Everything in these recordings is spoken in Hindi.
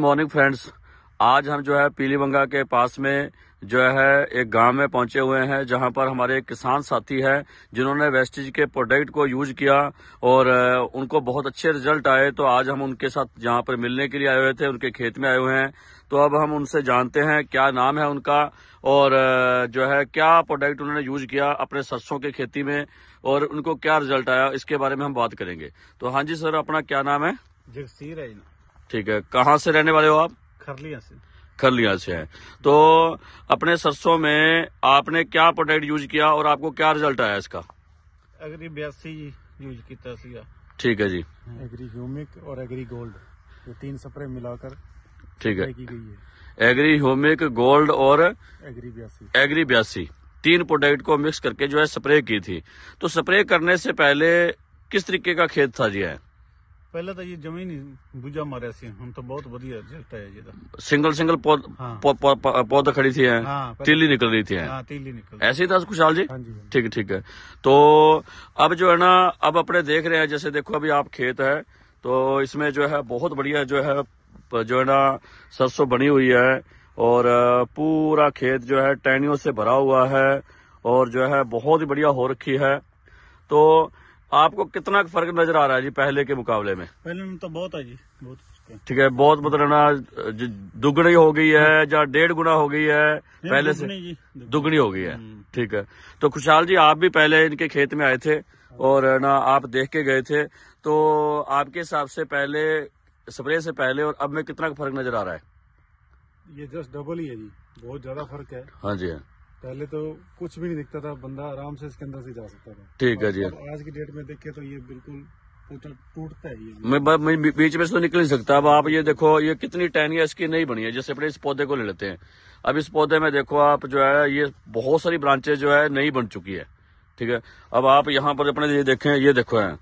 मॉर्निंग फ्रेंड्स आज हम जो है पीलीबंगा के पास में जो है एक गांव में पहुंचे हुए हैं जहां पर हमारे एक किसान साथी है जिन्होंने वेस्टेज के प्रोडक्ट को यूज किया और उनको बहुत अच्छे रिजल्ट आए तो आज हम उनके साथ जहां पर मिलने के लिए आए हुए थे उनके खेत में आए हुए हैं तो अब हम उनसे जानते हैं क्या नाम है उनका और जो है क्या प्रोडक्ट उन्होंने यूज किया अपने सरसों के खेती में और उनको क्या रिजल्ट आया इसके बारे में हम बात करेंगे तो हाँ जी सर अपना क्या नाम है जगसीर है ठीक है कहाँ से रहने वाले हो आप खरलिया से खरलिया से है तो अपने सरसों में आपने क्या प्रोडक्ट यूज किया और आपको क्या रिजल्ट आया इसका एग्री बयासी यूज किया ठीक है जी एग्री ह्यूमिक और एग्री गोल्ड ये तीन स्प्रे मिलाकर ठीक है एग्री ह्यूमिक गोल्ड और एग्री बयासी एग्री बयासी तीन प्रोडक्ट को मिक्स करके जो है स्प्रे की थी तो स्प्रे करने से पहले किस तरीके का खेत था जी है ਪਹਿਲਾਂ ਤਾਂ ਇਹ ਮਾਰਿਆ ਸੀ ਹੁਣ ਤਾਂ ਬਹੁਤ ਵਧੀਆ ਹਾਂ ਨਿਕਲ तो अब जो है ना अब अपने देख रहे हैं जैसे देखो अभी आप खेत है तो इसमें जो है बहुत बढ़िया जो है जो है ना सरसों बनी हुई है और पूरा खेत जो है टहनियों से भरा हुआ है और जो है बहुत ही बढ़िया हो रखी है तो आपको कितना फर्क नजर आ रहा है जी पहले के मुकाबले में पहले में तो बहुत है जी बहुत ठीक है बहुत मतलब ना दुगनी हो गई है हाँ। या डेढ़ गुना हो गई है पहले से दुगनी हो गई है हम्म। ठीक है तो खुशहाल जी आप भी पहले इनके खेत में आए थे और ना आप देख के गए थे तो आपके हिसाब से पहले स्प्रे से पहले और अब में कितना फर्क नजर आ रहा है ये जस्ट डबल ही है जी बहुत ज्यादा फर्क है हाँ जी हाँ पहले तो कुछ भी नहीं दिखता था बंदा आराम से इसके अंदर से जा सकता था ठीक है जी आज की डेट में देखे तो ये बिल्कुल टूटता है ये मैं बीच में से तो निकल नहीं सकता अब आप ये देखो ये कितनी टहनिया इसकी नहीं बनी है जैसे अपने इस पौधे को ले लेते हैं अब इस पौधे में देखो आप जो है ये बहुत सारी ब्रांचेज जो है नहीं बन चुकी है ठीक है अब आप यहाँ पर अपने ये देखें ये देखो है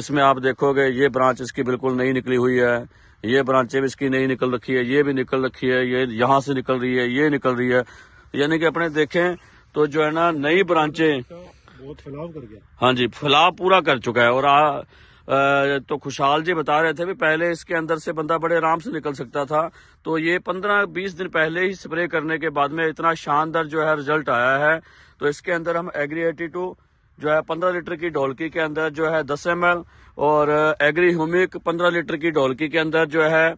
इसमें आप देखोगे ये ब्रांच इसकी बिल्कुल नहीं निकली हुई है ये ब्रांचे भी इसकी नहीं निकल रखी है ये भी निकल रखी है ये यहाँ से निकल रही है ये निकल रही है यानी कि अपने देखें तो जो है ना नई ब्रांचे बहुत फैलाव कर गया हाँ जी फैलाव पूरा कर चुका है और आ, तो खुशहाल जी बता रहे थे भी पहले इसके अंदर से बंदा बड़े आराम से निकल सकता था तो ये पंद्रह बीस दिन पहले ही स्प्रे करने के बाद में इतना शानदार जो है रिजल्ट आया है तो इसके अंदर हम एग्री एटी टू जो है पंद्रह लीटर की ढोलकी के अंदर जो है दस एम और एग्री ह्यूमिक पंद्रह लीटर की ढोलकी के अंदर जो है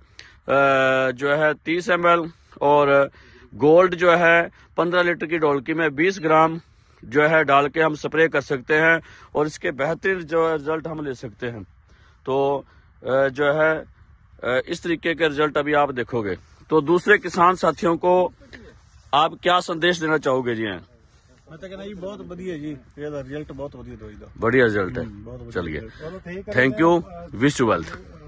जो है तीस एम और गोल्ड जो है पंद्रह लीटर की डोलकी में बीस ग्राम जो है डाल के हम स्प्रे कर सकते हैं और इसके बेहतरीन जो रिजल्ट हम ले सकते हैं तो जो है इस तरीके के रिजल्ट अभी आप देखोगे तो दूसरे किसान साथियों को आप क्या संदेश देना चाहोगे जी हैं तो बहुत बढ़िया जी रिजल्ट बहुत बढ़िया बढ़िया रिजल्ट है हम्म, चलिए thank you wish you wealth